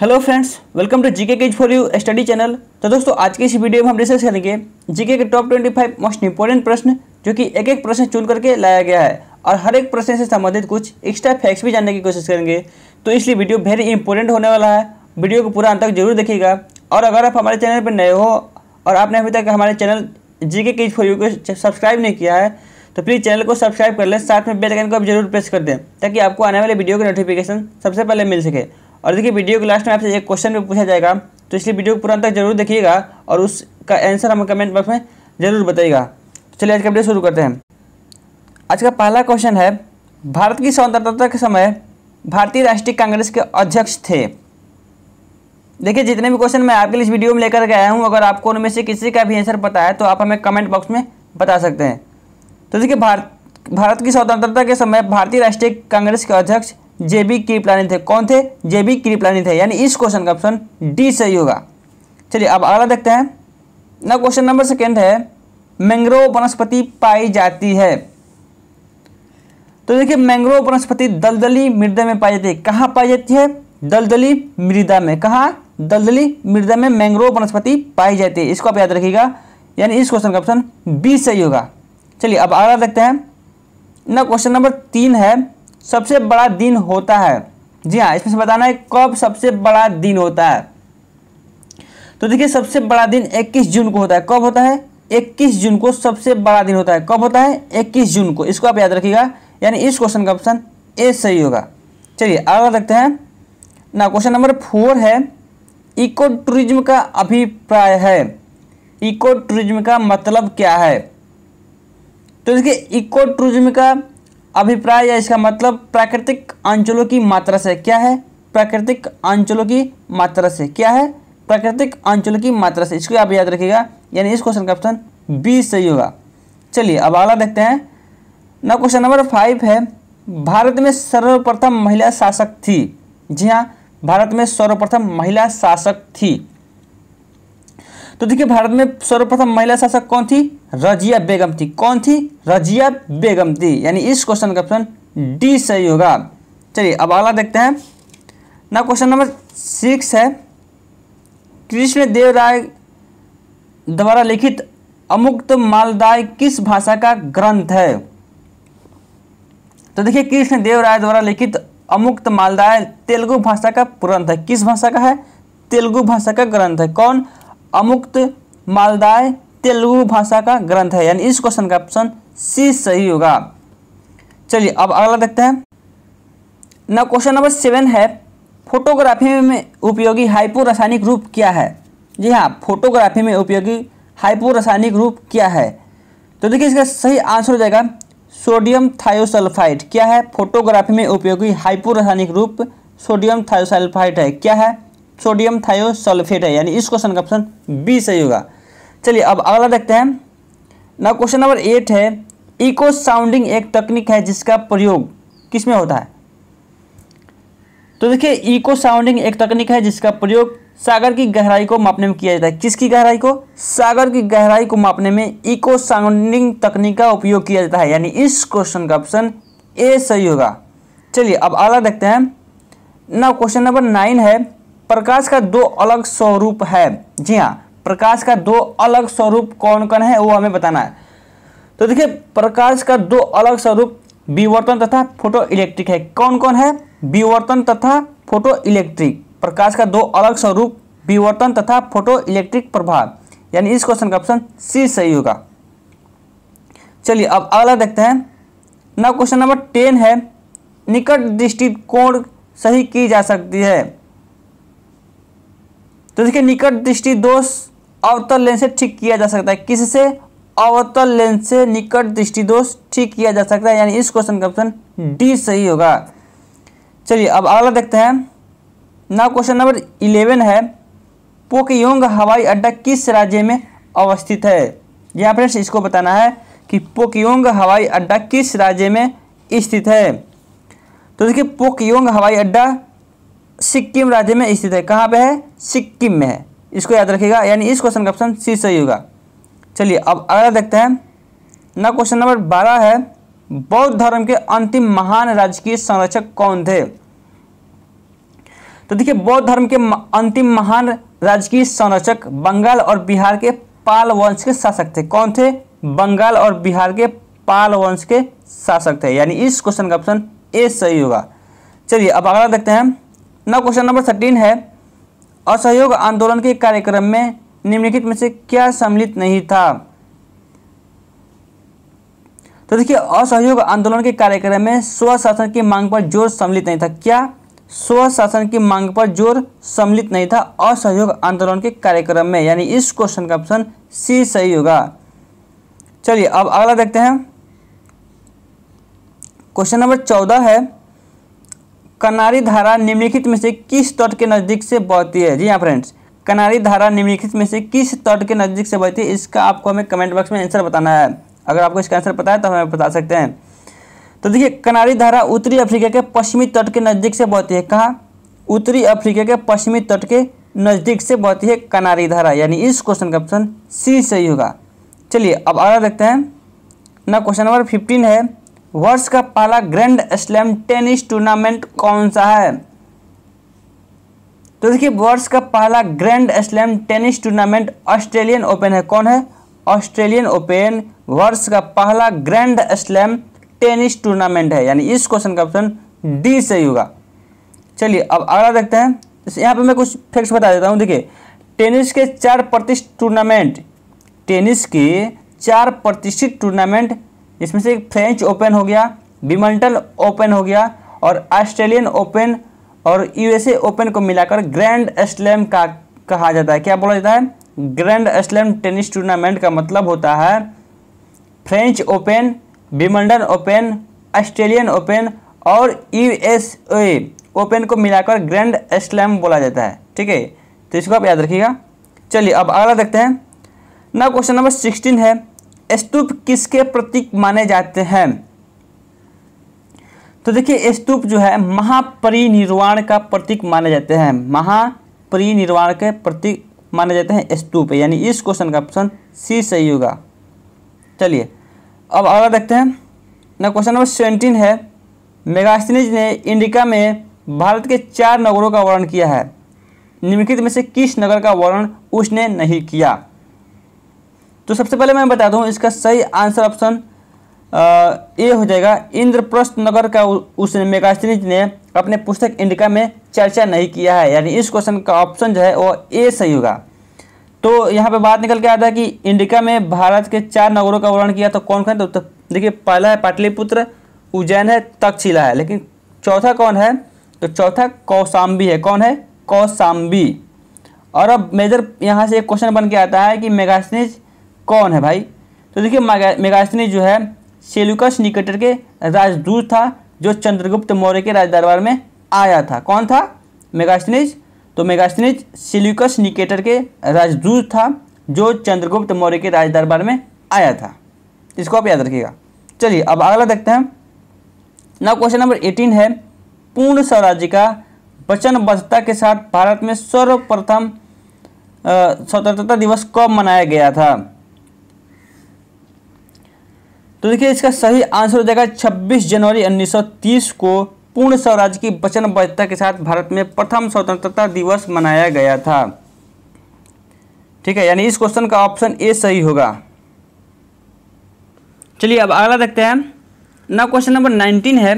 hello friends welcome to GK cage for you study channel तो दोस्तों आज की इस वीडियो में हम डिस्कस करेंगे जीके के टॉप 25 मोस्ट इंपॉर्टेंट प्रश्न जो कि एक एक प्रश्न चुन करके लाया गया है और हर एक प्रश्न से संबंधित कुछ एक्स्ट्रा फैक्ट्स भी जानने की कोशिश करेंगे तो इसलिए वीडियो वेरी इंपॉर्टेंट होने वाला है वीडियो को पूरा अंत तक जरूर देखिएगा और अगर आप हमारे चैनल पर नए हो और आपने अभी तक हमारे channel G K cage for you को सब्सक्राइब नहीं किया है तो प्लीज़ चैनल को सब्सक्राइब कर लें साथ में बेलकन को आप जरूर प्रेस कर दें ताकि आपको आने वाले वीडियो के नोटिफिकेशन सबसे पहले मिल सके और देखिए वीडियो के लास्ट में आपसे एक क्वेश्चन भी पूछा जाएगा तो इसलिए वीडियो को पूरा तक जरूर देखिएगा और उसका आंसर हमें कमेंट बॉक्स में जरूर बताइएगा तो चलिए आज का वीडियो शुरू करते हैं आज का पहला क्वेश्चन है भारत की स्वतंत्रता के समय भारतीय राष्ट्रीय कांग्रेस के अध्यक्ष थे देखिए जितने भी क्वेश्चन मैं आपके लिए इस वीडियो में लेकर के आया हूँ अगर आपको उनमें से किसी का भी आंसर पता है तो आप हमें कमेंट बॉक्स में बता सकते हैं तो देखिए भारत भारत की स्वतंत्रता के समय भारतीय राष्ट्रीय कांग्रेस के अध्यक्ष जेबी कृपलानी थे कौन थे जेबी कृपलानी थे यानी इस क्वेश्चन का ऑप्शन डी सही होगा चलिए अब अगला देखते हैं ना क्वेश्चन नंबर सेकेंड है मैंग्रोव वनस्पति पाई जाती है तो देखिए मैंग्रोव वनस्पति दलदली मृदा में पाई जाती है कहाँ पाई जाती है दलदली मृदा में कहाँ दलदली मृदा में मैंग्रोव वनस्पति पाई जाती है इसको आप याद रखिएगा यानी इस क्वेश्चन का ऑप्शन बी सही होगा चलिए अब अगला देखते हैं ना क्वेश्चन नंबर तीन है सबसे बड़ा दिन होता है जी हाँ इसमें से बताना है कब सबसे बड़ा दिन होता है तो देखिए सबसे बड़ा दिन 21 जून को होता है कब होता है 21 जून को सबसे बड़ा दिन होता है कब होता है 21 जून को इसको आप याद रखिएगा यानी इस क्वेश्चन का ऑप्शन ए सही होगा चलिए अगला देखते हैं ना क्वेश्चन नंबर फोर है इको टूरिज्म का अभिप्राय है इको टूरिज्म का मतलब क्या है तो देखिए इको टूरिज्म का अभिप्राय या इसका मतलब प्राकृतिक आंचलों की मात्रा से क्या है प्राकृतिक आंचलों की मात्रा से क्या है प्राकृतिक आंचलों की मात्रा से इसको आप याद रखिएगा यानी इस क्वेश्चन का ऑप्शन बी सही होगा चलिए अब अगला देखते हैं ना क्वेश्चन नंबर फाइव है भारत में सर्वप्रथम महिला शासक थी जी हाँ भारत में सर्वप्रथम महिला शासक थी तो देखिए भारत में सर्वप्रथम महिला शासक कौन थी रजिया बेगम थी कौन थी रजिया बेगम थी यानी इस क्वेश्चन का ऑप्शन डी सही होगा चलिए अब अगला देखते हैं ना क्वेश्चन नंबर सिक्स है कृष्ण देव राय द्वारा लिखित अमुक्त मालदाय किस भाषा का ग्रंथ है तो देखिए कृष्ण देव राय द्वारा लिखित अमुक्त मालदाय तेलुगु भाषा का ग्रंथ है किस भाषा का है तेलुगु भाषा का ग्रंथ है कौन अमुक्त मालदाय तेलुगु भाषा का ग्रंथ है यानी इस क्वेश्चन का ऑप्शन सी सही होगा चलिए अब अगला देखते हैं न क्वेश्चन नंबर सेवन है फोटोग्राफी में उपयोगी हाइपो रासायनिक रूप क्या है जी हाँ फोटोग्राफी में उपयोगी हाइपो रासायनिक रूप क्या है तो देखिए इसका सही आंसर हो जाएगा सोडियम थायोसल्फाइड क्या है फोटोग्राफी में उपयोगी हाइपो रासायनिक रूप सोडियम थायोसल्फाइड है क्या है सोडियम थायोसल्फेट है यानी इस क्वेश्चन का ऑप्शन बी सही होगा चलिए अब अगला देखते हैं ना क्वेश्चन नंबर एट है इको साउंडिंग एक तकनीक है जिसका प्रयोग किस में होता है तो देखिए इको साउंडिंग एक तकनीक है जिसका प्रयोग सागर की गहराई को मापने में किया जाता है किसकी गहराई को सागर की गहराई को मापने में इको साउंडिंग तकनीक का उपयोग किया जाता है यानी इस क्वेश्चन का ऑप्शन ए सही होगा चलिए अब अगला देखते हैं ना क्वेश्चन नंबर नाइन है प्रकाश का दो अलग स्वरूप है जी हाँ प्रकाश का दो अलग स्वरूप कौन कौन है वो हमें बताना है तो देखिए प्रकाश का दो अलग स्वरूप विवर्तन तथा फोटो इलेक्ट्रिक है कौन कौन है विवर्तन तथा फोटो इलेक्ट्रिक प्रकाश का दो अलग स्वरूप विवर्तन तथा फोटो इलेक्ट्रिक प्रभाव यानी इस क्वेश्चन का ऑप्शन सी सही होगा चलिए अब अगला देखते हैं ना क्वेश्चन नंबर टेन है निकट दृष्टि कोण सही की जा सकती है तो देखिए निकट दृष्टि दोष अवतल लेंस से ठीक किया जा सकता है किससे अवतल लेंस से निकट दृष्टि दोष ठीक किया जा सकता है यानी इस क्वेश्चन का ऑप्शन डी सही होगा चलिए अब अगला देखते हैं ना क्वेश्चन नंबर इलेवन है पोकयोंग हवाई अड्डा किस राज्य में अवस्थित है यहाँ फ्रेंड्स इसको बताना है कि पोकयोंग हवाई अड्डा किस राज्य में स्थित है तो देखिए पोकयोंग हवाई अड्डा सिक्किम राज्य में स्थित है कहाँ पे है सिक्किम में है इसको याद रखिएगा यानी इस क्वेश्चन का ऑप्शन सी सही होगा चलिए अब अगला देखते हैं ना क्वेश्चन नंबर बारह है बौद्ध धर्म के अंतिम महान राजकीय संरक्षक कौन थे तो देखिए बौद्ध धर्म के अंतिम महान राजकीय संरक्षक बंगाल और बिहार के पाल वंश के शासक थे कौन थे बंगाल और बिहार के पाल वंश के शासक थे यानी इस क्वेश्चन का ऑप्शन ए सही होगा चलिए अब अगला देखते हैं ना क्वेश्चन नंबर थर्टीन है असहयोग आंदोलन के कार्यक्रम में निम्नलिखित में से क्या सम्मिलित नहीं था तो देखिए असहयोग आंदोलन के कार्यक्रम में स्वशासन की मांग पर जोर सम्मिलित नहीं था क्या स्वशासन की मांग पर जोर सम्मिलित नहीं था असहयोग आंदोलन के कार्यक्रम में यानी इस क्वेश्चन का ऑप्शन सी सही होगा चलिए अब अगला देखते हैं क्वेश्चन नंबर चौदह है कनारी धारा निम्नलिखित में से किस तट के नज़दीक से बहती है जी हाँ फ्रेंड्स कनारी धारा निम्नलिखित में से किस तट के नज़दीक से बहती है इसका आपको हमें कमेंट बॉक्स में आंसर बताना है अगर आपको इसका आंसर पता है तो हमें बता सकते हैं तो देखिए कनारी धारा उत्तरी अफ्रीका के पश्चिमी तट के नज़दीक से बहती है कहाँ उत्तरी अफ्रीका के पश्चिमी तट के नज़दीक से बहती है कनारी धारा यानी इस क्वेश्चन का ऑप्शन सी सही होगा चलिए अब आगे देखते हैं ना क्वेश्चन नंबर फिफ्टीन है वर्ष का पहला ग्रैंड स्लैम टेनिस टूर्नामेंट कौन सा है तो देखिए वर्ष का पहला grand slam tennis tournament Australian open है कौन है ऑस्ट्रेलियन ओपन वर्ष का पहला ग्रैंड स्लैम टेनिस टूर्नामेंट है यानी इस क्वेश्चन का ऑप्शन डी सही होगा चलिए अब अगला देखते हैं यहाँ पे मैं कुछ फैक्ट्स बता देता हूँ देखिए टेनिस के चार प्रतिष्ठित टूर्नामेंट टेनिस के चार प्रतिष्ठित टूर्नामेंट जिसमें से फ्रेंच ओपन हो गया बिमल्टन ओपन हो गया और ऑस्ट्रेलियन ओपन और यूएसए ओपन को मिलाकर ग्रैंड स्लैम का कहा जाता है क्या बोला जाता है ग्रैंड स्लैम टेनिस टूर्नामेंट का मतलब होता है French open Wimbledon open Australian open और यूएसए ओपन को मिलाकर ग्रैंड स्लैम बोला जाता है ठीक है तो इसको आप याद रखिएगा चलिए अब अगला देखते हैं ना क्वेश्चन नंबर सिक्सटीन है स्तूप किसके प्रतीक माने जाते हैं तो देखिए स्तूप जो है महापरिनिर्वाण का प्रतीक माने जाते हैं महापरिनिर्वाण के प्रतीक माने जाते हैं स्तूप यानी इस क्वेश्चन का ऑप्शन सी सही होगा चलिए अब अगला देखते हैं ना क्वेश्चन नंबर सेवेंटीन है मेगास्टिनीज ने इंडिका में भारत के चार नगरों का वर्णन किया है निम्नलिखित में से किस नगर का वर्णन उसने नहीं किया तो सबसे पहले मैं बता दूँ इसका सही आंसर ऑप्शन ए हो जाएगा इंद्रप्रस्थ नगर का उस मेगास्त्रीज ने अपने पुस्तक इंडिका में चर्चा नहीं किया है यानी इस क्वेश्चन का ऑप्शन जो है वो ए सही होगा तो यहाँ पे बात निकल के आता है कि इंडिका में भारत के चार नगरों का वर्णन किया तो कौन कौन तो, तो देखिए पहला है पाटलिपुत्र उज्जैन है तक्षशिला है लेकिन चौथा कौन है तो चौथा कौसाम्बी है कौन है कौसाम्बी और अब मेजर यहाँ से एक क्वेश्चन बन के आता है कि मेगास्नीज कौन है भाई तो देखिए मेगास्थनी जो है सेलुकस निकेटर के राजदूत था जो चंद्रगुप्त मौर्य के राजदरबार में आया था कौन था मेगास्थनीज तो मेगास्थनीज सेलुकस निकेटर के राजदूत था जो चंद्रगुप्त मौर्य के राजदरबार में आया था इसको आप याद रखिएगा चलिए अब अगला देखते हैं नाउ क्वेश्चन नंबर एटीन है पूर्ण स्वराज्य का वचनबद्धता के साथ भारत में सर्वप्रथम स्वतंत्रता दिवस कब मनाया गया था तो देखिए इसका सही आंसर हो जाएगा 26 जनवरी 1930 को पूर्ण स्वराज की वचनबद्धता के साथ भारत में प्रथम स्वतंत्रता दिवस मनाया गया था ठीक है यानी इस क्वेश्चन का ऑप्शन ए सही होगा चलिए अब अगला देखते हैं ना क्वेश्चन नंबर 19 है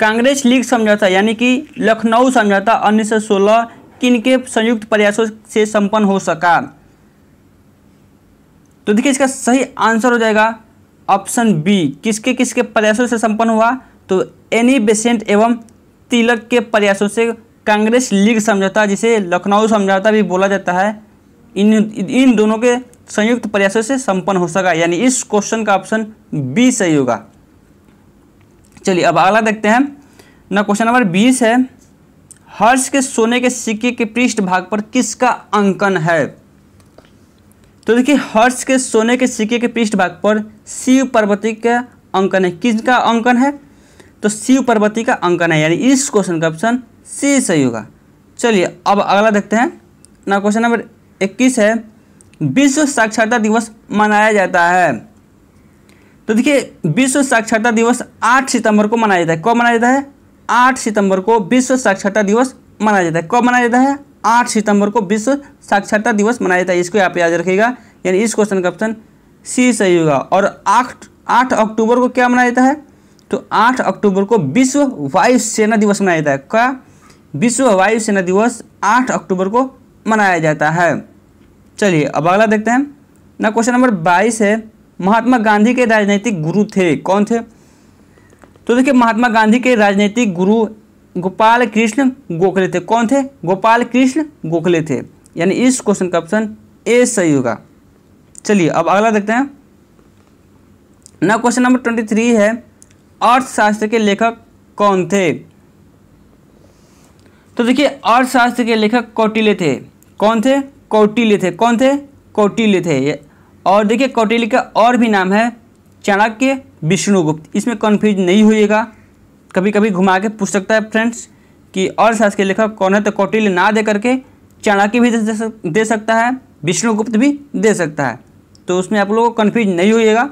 कांग्रेस लीग समझौता यानी कि लखनऊ समझौता 1916 किनके संयुक्त प्रयासों से संपन्न हो सका तो देखिए इसका सही आंसर हो जाएगा ऑप्शन बी किसके किसके प्रयासों से संपन्न हुआ तो एनी बेसेंट एवं तिलक के प्रयासों से कांग्रेस लीग समझौता जिसे लखनऊ समझौता भी बोला जाता है इन इन दोनों के संयुक्त प्रयासों से संपन्न हो सका यानी इस क्वेश्चन का ऑप्शन बी सही होगा चलिए अब अगला देखते हैं ना क्वेश्चन नंबर बीस है हर्ष के सोने के सिक्के के पृष्ठ भाग पर किसका अंकन है तो देखिए हर्ष के सोने के सिक्के के पृष्ठ भाग पर शिव पार्वती का अंकन है किसका अंकन है तो शिव पार्वती का अंकन है यानी इस क्वेश्चन का ऑप्शन सी सही होगा चलिए अब अगला देखते हैं ना क्वेश्चन नंबर इक्कीस है विश्व साक्षरता दिवस मनाया जाता है तो देखिए विश्व साक्षरता दिवस 8 सितंबर को मनाया जाता है कब मनाया जाता है 8 सितंबर को विश्व साक्षरता दिवस मनाया जाता है कब मनाया जाता है 8 सितंबर को विश्व साक्षरता दिवस मनाया जाता है इसको आप याद रखिएगा यानी इस क्वेश्चन का ऑप्शन सी सही होगा और आठ आठ अक्टूबर को क्या मनाया जाता है तो आठ अक्टूबर को विश्व वायुसेना दिवस मनाया जाता है क्या विश्व वायुसेना दिवस आठ अक्टूबर को मनाया जाता है चलिए अब अगला देखते हैं ना क्वेश्चन नंबर बाईस है महात्मा गांधी के राजनीतिक गुरु थे कौन थे तो देखिए महात्मा गांधी के राजनीतिक गुरु गोपाल कृष्ण गोखले थे कौन थे गोपाल कृष्ण गोखले थे यानी इस क्वेश्चन का ऑप्शन ए सही होगा चलिए अब अगला देखते हैं ना क्वेश्चन नंबर ट्वेंटी थ्री है अर्थशास्त्र के लेखक कौन थे तो देखिए अर्थशास्त्र के लेखक कौटिल्य थे कौन थे कौटिल्य थे कौन थे कौटिल्य थे और देखिए कौटिल्य का और भी नाम है चाणक्य विष्णुगुप्त इसमें कन्फ्यूज नहीं होइएगा कभी कभी घुमा के पूछ सकता है फ्रेंड्स कि अर्थशास्त्र के लेखक कौन है तो कौटिल्य ना दे करके चाणक्य भी दे सकता है विष्णुगुप्त भी दे सकता है तो उसमें आप लोगों को कन्फ्यूज नहीं होइएगा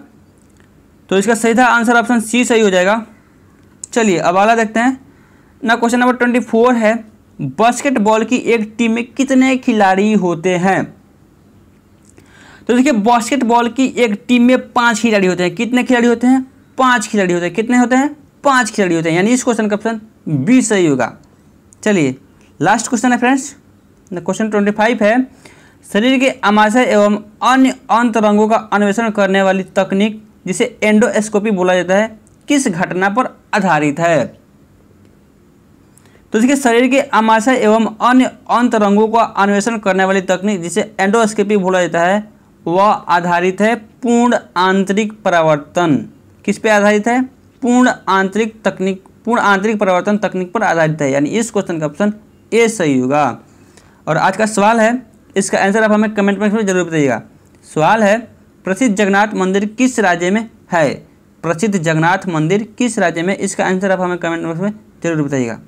तो इसका सही था आंसर ऑप्शन सी सही हो जाएगा चलिए अब अगला देखते हैं ना क्वेश्चन नंबर ट्वेंटी फोर है बास्केटबॉल की एक टीम में कितने खिलाड़ी होते हैं तो देखिए बास्केटबॉल की एक टीम में पांच खिलाड़ी होते हैं कितने खिलाड़ी होते हैं पांच खिलाड़ी होते हैं कितने होते हैं पांच खिलाड़ी होते हैं यानी इस क्वेश्चन का ऑप्शन बी सही होगा चलिए लास्ट क्वेश्चन है फ्रेंड्स क्वेश्चन ट्वेंटी फाइव है शरीर के अमाशय एवं अन्य अंतरंगों का अन्वेषण करने वाली तकनीक जिसे एंडोस्कोपी बोला जाता है किस घटना पर आधारित है तो इसके शरीर के अमाशय एवं अन्य अंतरंगों का अन्वेषण करने वाली तकनीक जिसे एंडोस्कोपी बोला जाता है वह आधारित है पूर्ण आंतरिक परावर्तन किस पे आधारित है पूर्ण आंतरिक तकनीक पूर्ण आंतरिक परावर्तन तकनीक पर आधारित है यानी इस क्वेश्चन का ऑप्शन ए सही होगा और आज का सवाल है इसका आंसर आप हमें कमेंट बॉक्स में जरूर बताइएगा सवाल है प्रसिद्ध जगन्नाथ मंदिर किस राज्य में है प्रसिद्ध जगन्नाथ मंदिर किस राज्य में इसका आंसर आप हमें कमेंट बॉक्स में जरूर बताइएगा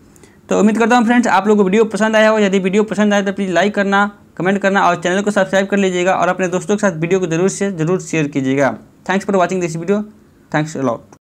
तो उम्मीद करता हूँ फ्रेंड्स आप लोग को वीडियो पसंद आया हो यदि वीडियो पसंद आया तो प्लीज़ लाइक करना कमेंट करना और चैनल को सब्सक्राइब कर लीजिएगा और अपने दोस्तों के साथ वीडियो को जरूर से जरूर शेयर कीजिएगा thanks for watching this video thanks allot